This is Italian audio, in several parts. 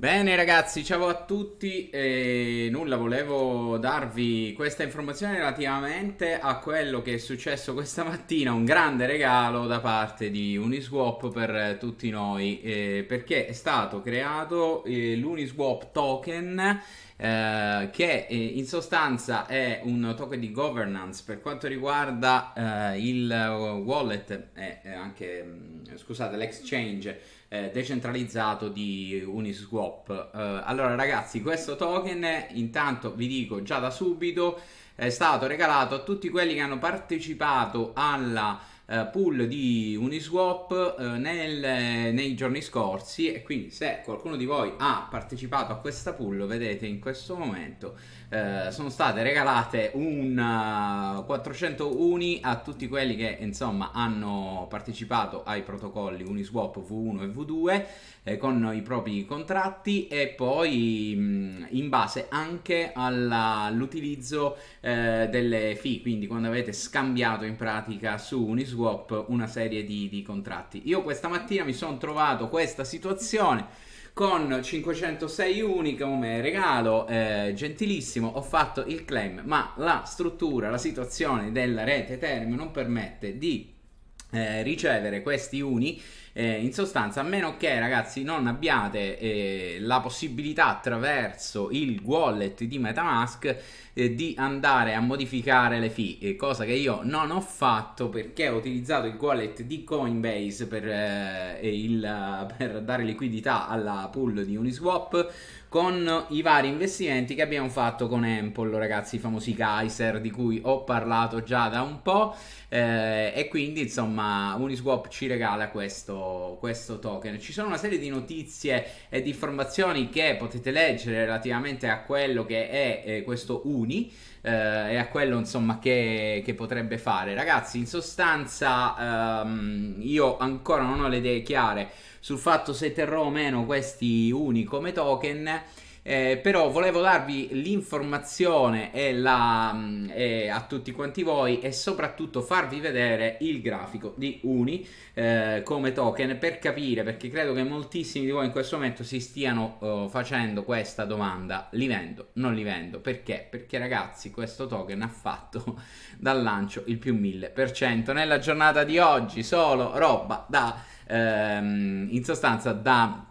Bene ragazzi, ciao a tutti e nulla, volevo darvi questa informazione relativamente a quello che è successo questa mattina, un grande regalo da parte di Uniswap per tutti noi, eh, perché è stato creato eh, l'Uniswap token eh, che eh, in sostanza è un token di governance per quanto riguarda eh, il eh, wallet e anche mm, scusate l'exchange decentralizzato di Uniswap. Eh, allora ragazzi, questo token intanto vi dico già da subito è stato regalato a tutti quelli che hanno partecipato alla eh, pool di Uniswap eh, nel, nei giorni scorsi e quindi se qualcuno di voi ha partecipato a questa pool vedete in questo momento eh, sono state regalate un 400 eh, uni a tutti quelli che insomma hanno partecipato ai protocolli Uniswap V1 e V2 eh, con i propri contratti e poi mh, mm, in base anche all'utilizzo eh, delle fee quindi quando avete scambiato in pratica su Uniswap swap una serie di, di contratti. Io questa mattina mi sono trovato questa situazione con 506 uni come regalo, eh, gentilissimo, ho fatto il claim, ma la struttura, la situazione della rete Term non permette di eh, ricevere questi uni eh, in sostanza, a meno che ragazzi non abbiate eh, la possibilità attraverso il wallet di Metamask eh, di andare a modificare le fee, eh, cosa che io non ho fatto perché ho utilizzato il wallet di Coinbase per, eh, il, eh, per dare liquidità alla pool di Uniswap con i vari investimenti che abbiamo fatto con Ample, ragazzi, i famosi Kaiser di cui ho parlato già da un po' e quindi insomma Uniswap ci regala questo questo, token. Ci sono una serie di notizie e di informazioni che potete leggere relativamente a quello che è eh, questo Uni eh, e a quello insomma che, che, potrebbe fare. Ragazzi, in sostanza ehm, io ancora non ho le idee chiare sul fatto se terrò o meno questi Uni come token. Eh, però volevo darvi l'informazione e la, eh, a tutti quanti voi e soprattutto farvi vedere il grafico di Uni eh, come token per capire perché credo che moltissimi di voi in questo momento si stiano oh, facendo questa domanda li vendo, non li vendo perché? Perché ragazzi questo token ha fatto dal lancio il più 1000% nella giornata di oggi solo roba da ehm, in sostanza da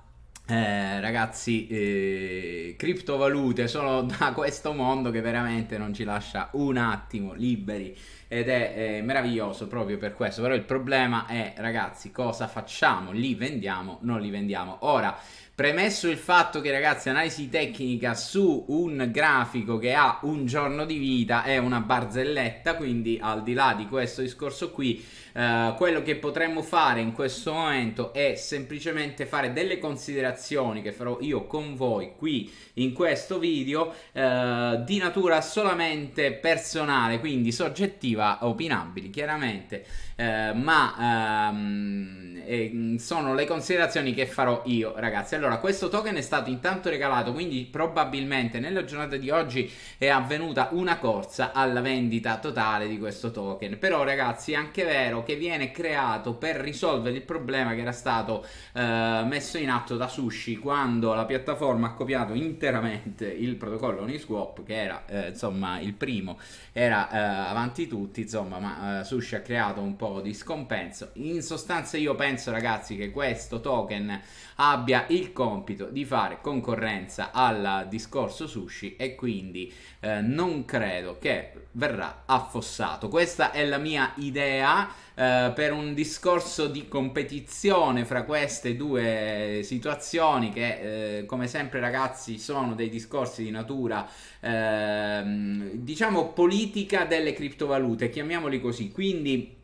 eh, ragazzi, eh, criptovalute sono da questo mondo che veramente non ci lascia un attimo liberi ed è eh, meraviglioso proprio per questo. Però il problema è, ragazzi, cosa facciamo? Li vendiamo? Non li vendiamo? Ora, Premesso il fatto che ragazzi analisi tecnica su un grafico che ha un giorno di vita è una barzelletta, quindi al di là di questo discorso qui, eh, quello che potremmo fare in questo momento è semplicemente fare delle considerazioni che farò io con voi qui in questo video eh, di natura solamente personale, quindi soggettiva, opinabili chiaramente. Eh, ma ehm, eh, sono le considerazioni che farò io, ragazzi. Allora, questo token è stato intanto regalato, quindi probabilmente nella giornata di oggi è avvenuta una corsa alla vendita totale di questo token. Però, ragazzi, è anche vero che viene creato per risolvere il problema che era stato eh, messo in atto da Sushi quando la piattaforma ha copiato interamente il protocollo Uniswap, che era eh, insomma il primo, era eh, avanti tutti, insomma, ma Sushi ha creato un po' nuovo di scompenso. In sostanza io penso ragazzi che questo token abbia il compito di fare concorrenza al discorso sushi e quindi eh, non credo che verrà affossato. Questa è la mia idea eh, per un discorso di competizione fra queste due situazioni che eh, come sempre ragazzi sono dei discorsi di natura ehm, diciamo politica delle criptovalute, chiamiamoli così. Quindi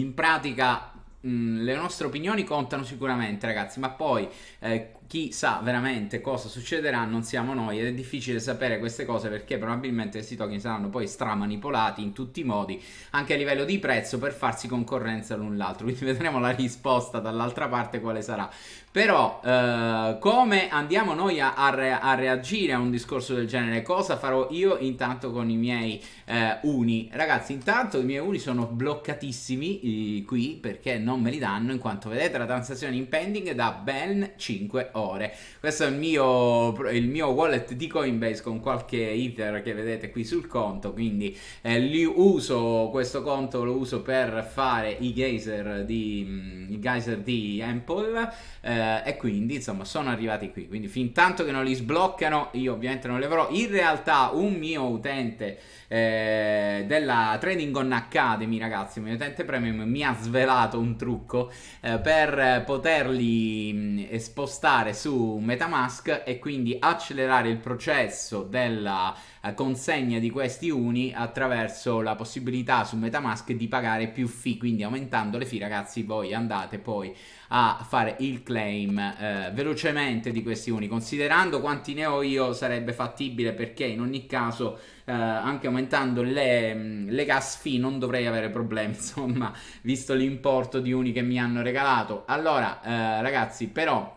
in pratica mh, le nostre opinioni contano sicuramente, ragazzi, ma poi eh, chi sa veramente cosa succederà non siamo noi ed è difficile sapere queste cose perché probabilmente questi token saranno poi stramanipolati in tutti i modi anche a livello di prezzo per farsi concorrenza l'un l'altro quindi vedremo la risposta dall'altra parte quale sarà però eh, come andiamo noi a, a, re, a, reagire a un discorso del genere cosa farò io intanto con i miei eh, uni ragazzi intanto i miei uni sono bloccatissimi eh, qui perché non me li danno in quanto vedete la transazione in pending da ben 5 ore. Questo è il mio, il mio wallet di Coinbase con qualche Ether che vedete qui sul conto, quindi eh, li uso, questo conto lo uso per fare i geyser di, mm, i geyser di Ample eh, e quindi insomma sono arrivati qui, quindi fin tanto che non li sbloccano io ovviamente non li avrò. In realtà un mio utente eh, della Trading on Academy ragazzi, un mio utente premium mi ha svelato un trucco eh, per poterli mm, spostare andare su Metamask e quindi accelerare il processo della eh, consegna di questi uni attraverso la possibilità su Metamask di pagare più fee, quindi aumentando le fee ragazzi voi andate poi a fare il claim eh, velocemente di questi uni, considerando quanti ne ho io sarebbe fattibile perché in ogni caso eh, anche aumentando le, mm, le gas fee non dovrei avere problemi insomma visto l'importo di uni che mi hanno regalato allora eh, ragazzi però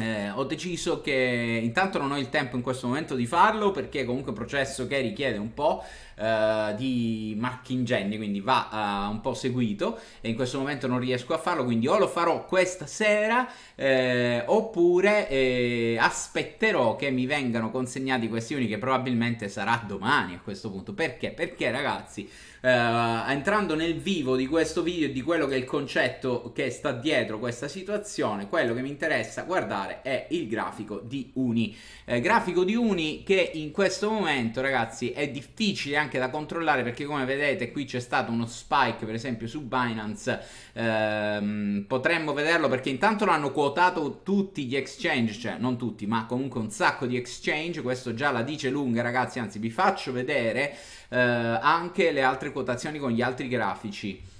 eh, ho deciso che intanto non ho il tempo in questo momento di farlo perché comunque è un processo che richiede un po', eh, di marchingegni, quindi va eh, un po' seguito e in questo momento non riesco a farlo, quindi o lo farò questa sera eh, oppure eh, aspetterò che mi vengano consegnati questi uni che probabilmente sarà domani a questo punto. Perché? Perché ragazzi, eh, entrando nel vivo di questo video e di quello che è il concetto che sta dietro questa situazione, quello che mi interessa guardare è il grafico di uni. Eh, grafico di uni che in questo momento ragazzi è difficile anche anche da controllare perché come vedete qui c'è stato uno spike per esempio su Binance ehm, potremmo vederlo perché intanto l'hanno quotato tutti gli exchange cioè non tutti ma comunque un sacco di exchange questo già la dice lunga ragazzi anzi vi faccio vedere eh, anche le altre quotazioni con gli altri grafici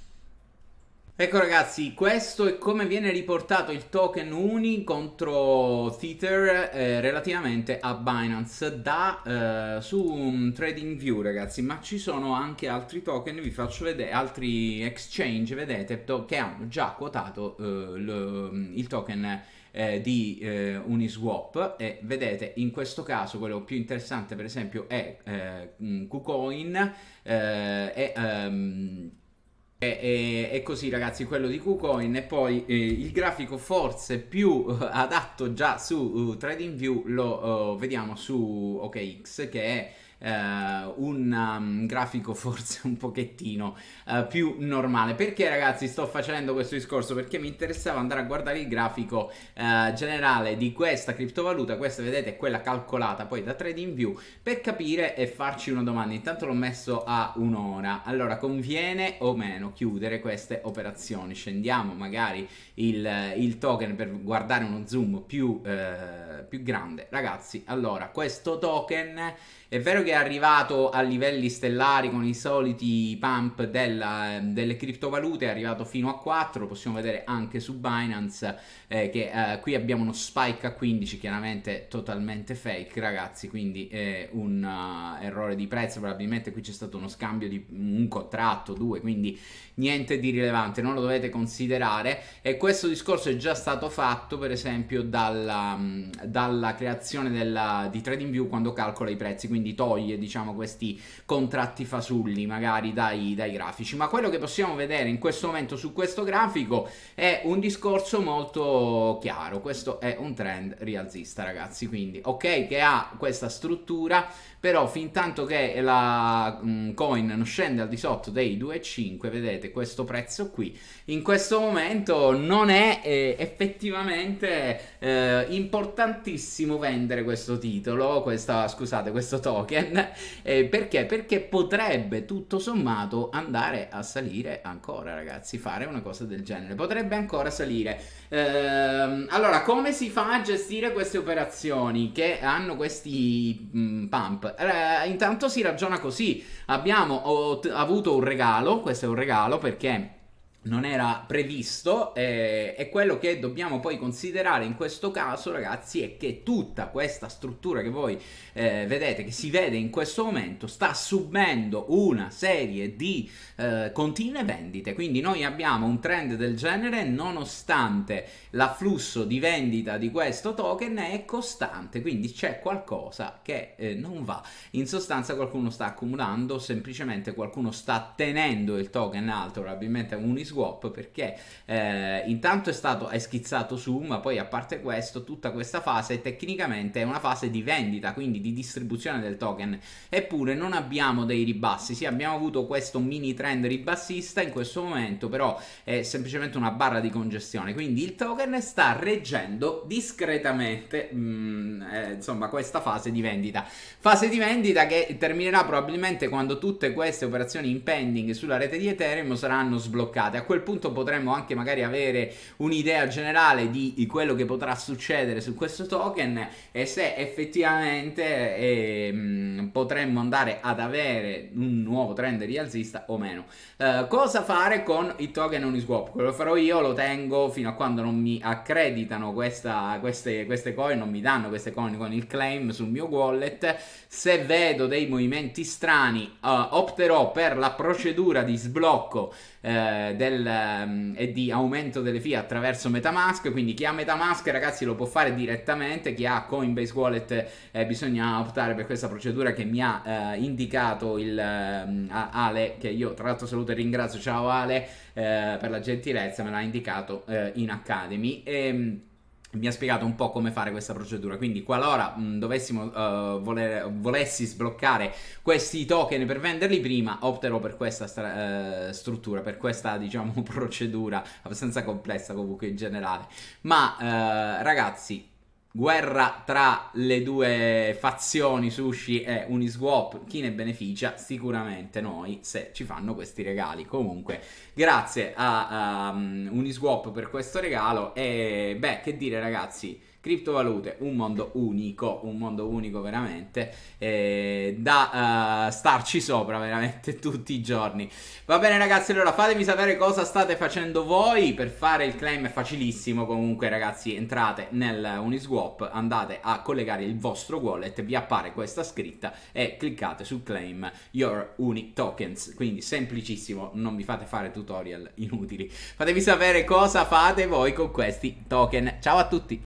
Ecco ragazzi, questo è come viene riportato il token UNI contro Tether eh, relativamente a Binance da, eh, su TradingView ragazzi, ma ci sono anche altri token, vi faccio vedere, altri exchange, vedete, che hanno già quotato eh, lo, il token eh, di eh, Uniswap e vedete in questo caso quello più interessante per esempio è eh, KuCoin e... Ehm, e, e, e, così ragazzi quello di KuCoin e poi eh, il grafico forse più eh, adatto già su uh, eh, TradingView lo uh, vediamo su OKX che è eh, un um, grafico forse un pochettino eh, più normale. Perché ragazzi sto facendo questo discorso? Perché mi interessava andare a guardare il grafico eh, generale di questa criptovaluta, questa vedete è quella calcolata poi da TradingView, per capire e farci una domanda. Intanto l'ho messo a un'ora. Allora conviene o meno chiudere queste operazioni? Scendiamo magari il, il token per guardare uno zoom più, eh, più grande. Ragazzi, allora questo token è vero che che è arrivato a livelli stellari con i soliti pump della, ehm, delle criptovalute, è arrivato fino a 4, lo possiamo vedere anche su Binance eh, che eh, qui abbiamo uno spike a 15, chiaramente totalmente fake ragazzi, quindi è eh, un uh, errore di prezzo, probabilmente qui c'è stato uno scambio di un contratto, due, quindi niente di rilevante, non lo dovete considerare e questo discorso è già stato fatto per esempio dalla, mm, dalla creazione della, di TradingView quando calcola i prezzi, quindi toglie toglie diciamo, questi contratti fasulli magari dai, dai grafici, ma quello che possiamo vedere in questo momento su questo grafico è un discorso molto chiaro, questo è un trend rialzista ragazzi, quindi ok che ha questa struttura, però fin tanto che la mh, mm, coin non scende al di sotto dei 2,5, vedete questo prezzo qui, in questo momento non è eh, effettivamente eh, importantissimo vendere questo titolo, questa, scusate, questo token, Biden eh, perché? perché potrebbe tutto sommato andare a salire ancora ragazzi fare una cosa del genere potrebbe ancora salire ehm, allora come si fa a gestire queste operazioni che hanno questi mh, mm, pump eh, intanto si ragiona così abbiamo avuto un regalo questo è un regalo perché non era previsto eh, e quello che dobbiamo poi considerare in questo caso ragazzi è che tutta questa struttura che voi eh, vedete che si vede in questo momento sta subendo una serie di eh, continue vendite quindi noi abbiamo un trend del genere nonostante l'afflusso di vendita di questo token è costante quindi c'è qualcosa che eh, non va in sostanza qualcuno sta accumulando semplicemente qualcuno sta tenendo il token alto probabilmente un isguardo swap perché eh, intanto è stato è schizzato su, ma poi a parte questo, tutta questa fase tecnicamente è una fase di vendita, quindi di distribuzione del token. Eppure non abbiamo dei ribassi, sì, abbiamo avuto questo mini trend ribassista in questo momento, però è semplicemente una barra di congestione, quindi il token sta reggendo discretamente, mh, mm, eh, insomma, questa fase di vendita. Fase di vendita che terminerà probabilmente quando tutte queste operazioni in pending sulla rete di Ethereum saranno sbloccate. A quel punto potremmo anche magari avere un'idea generale di quello che potrà succedere su questo token e se effettivamente eh, potremmo andare ad avere un nuovo trend rialzista o meno. Eh, cosa fare con i token Uniswap? Quello farò io, lo tengo fino a quando non mi accreditano questa, queste, queste coin, non mi danno queste coin con il claim sul mio wallet. Se vedo dei movimenti strani, eh, opterò per la procedura di sblocco eh, del, ehm, e di aumento delle fee attraverso Metamask. Quindi chi ha Metamask, ragazzi, lo può fare direttamente. Chi ha Coinbase Wallet eh, bisogna optare per questa procedura che mi ha eh, indicato il mm, Ale, che io tra l'altro saluto e ringrazio. Ciao Ale eh, per la gentilezza, me l'ha indicato eh, in Academy. E, ehm, mi ha spiegato un po' come fare questa procedura. Quindi, qualora mh, dovessimo uh, eh, voler, volessi sbloccare questi token per venderli prima, opterò per questa stra- uh, struttura, per questa diciamo procedura abbastanza complessa comunque in generale. Ma uh, ragazzi, guerra tra le due fazioni sushi e Uniswap, chi ne beneficia? Sicuramente noi se ci fanno questi regali. Comunque, grazie a um, Uniswap per questo regalo e beh, che dire ragazzi, Criptovalute, un mondo unico, un mondo unico veramente, eh, da uh, starci sopra veramente tutti i giorni. Va bene ragazzi, allora fatemi sapere cosa state facendo voi, per fare il claim è facilissimo, comunque ragazzi entrate nel Uniswap, andate a collegare il vostro wallet, vi appare questa scritta e cliccate su claim your Uni tokens, quindi semplicissimo, non vi fate fare tutorial inutili. Fatemi sapere cosa fate voi con questi token. Ciao a tutti!